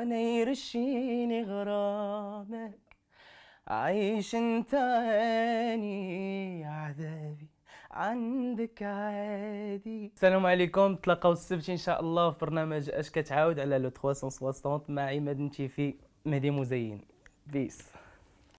وانا يرشيني غرامك عايش انت هاني عذابي عندك عادي السلام عليكم تلاقاو السبت ان شاء الله في برنامج اش كتعاود على لو 360 مع عماد في مهدي مزين بيس